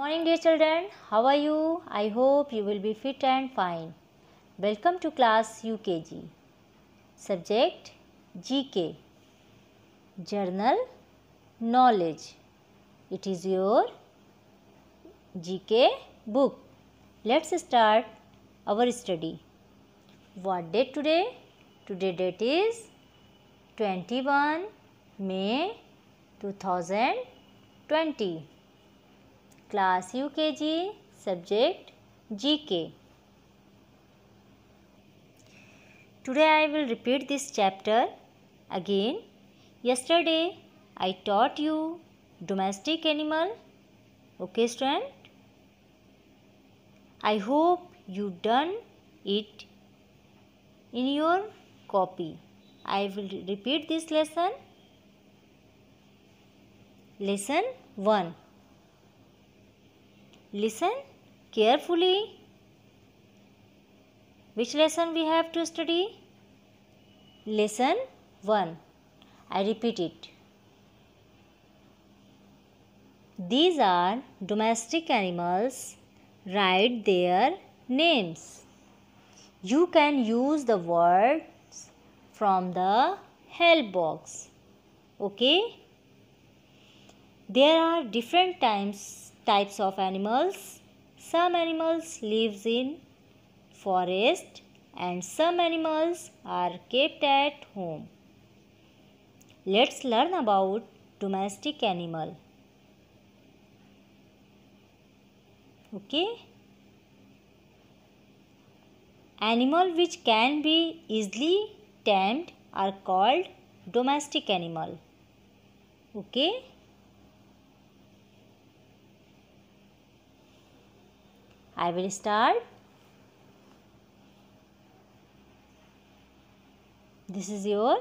Morning dear children, how are you? I hope you will be fit and fine. Welcome to class UKG. Subject GK Journal Knowledge. It is your GK book. Let's start our study. What date today? Today date is 21 May 2020 class UKG, subject GK. Today I will repeat this chapter again. Yesterday I taught you domestic animal. Okay student? I hope you done it in your copy. I will repeat this lesson. Lesson 1. Listen carefully. Which lesson we have to study? Lesson 1. I repeat it. These are domestic animals. Write their names. You can use the words from the help box. Okay? There are different times types of animals. Some animals lives in forest and some animals are kept at home. Let's learn about domestic animal. Okay? Animal which can be easily tamed are called domestic animal. Okay? I will start. This is your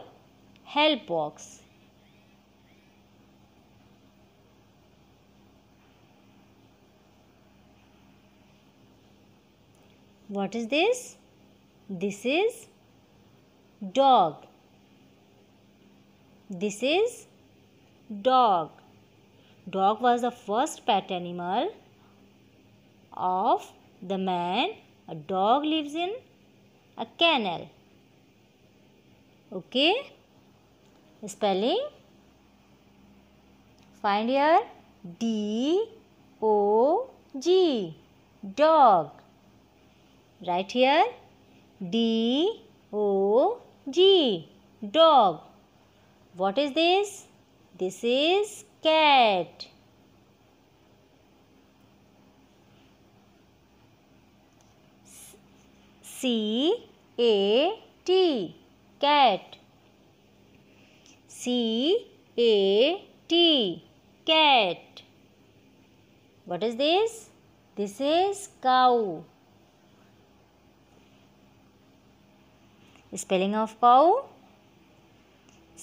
help box. What is this? This is dog. This is dog. Dog was the first pet animal of the man a dog lives in a kennel okay spelling find here d o g dog right here d o g dog what is this this is cat C A T cat C A T cat what is this this is cow spelling of cow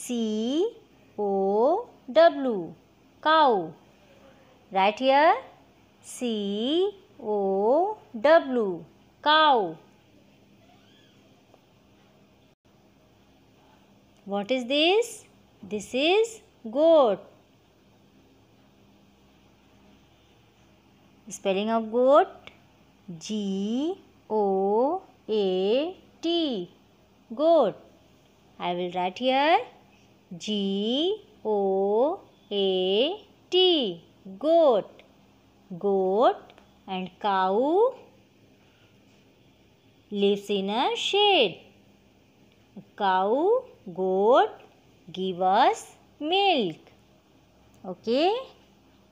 C O W cow right here C O W cow What is this? This is goat. Spelling of goat G O A T goat. I will write here G O A T goat. Goat and cow lives in a shed. cow goat give us milk okay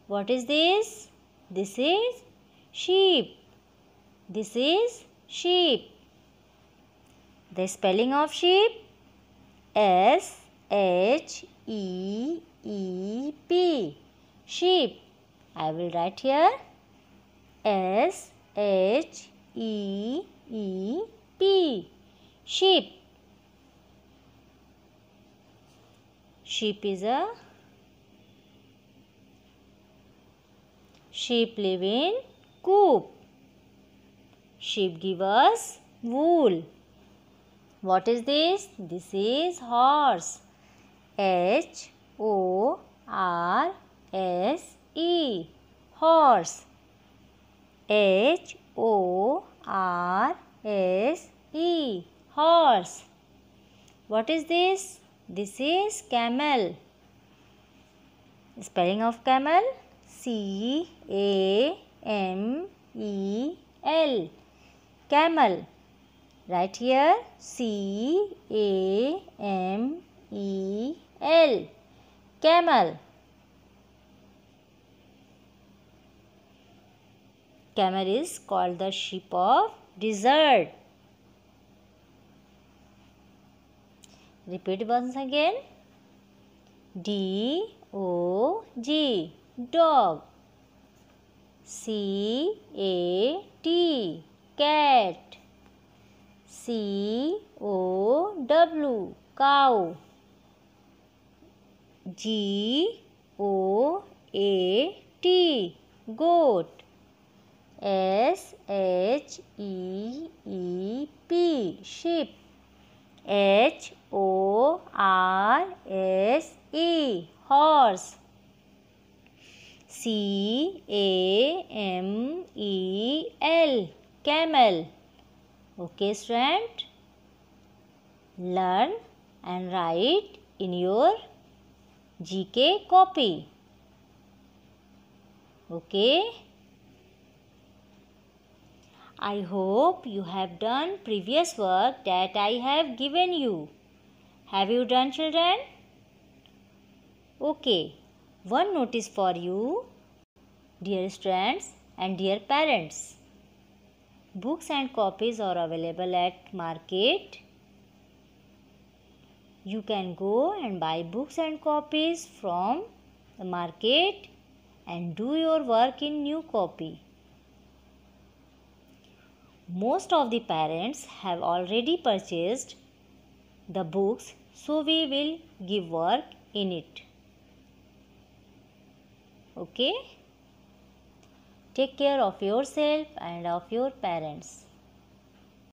what is this this is sheep this is sheep the spelling of sheep s h e e p sheep i will write here s h e e p sheep sheep is a sheep live in coop sheep give us wool what is this this is horse h o r s e horse h o r s e horse what is this this is camel. Spelling of camel C A M E L. Camel. Right here C A M E L. Camel. Camel is called the sheep of desert. Repeat once again. D O G dog. C A T cat. C O W cow. G O A T goat. S H E E P sheep. H O R S E horse C A M E L camel okay student learn and write in your GK copy okay I hope you have done previous work that I have given you. Have you done children? Okay, one notice for you, dear students and dear parents. Books and copies are available at market. You can go and buy books and copies from the market and do your work in new copy most of the parents have already purchased the books so we will give work in it okay take care of yourself and of your parents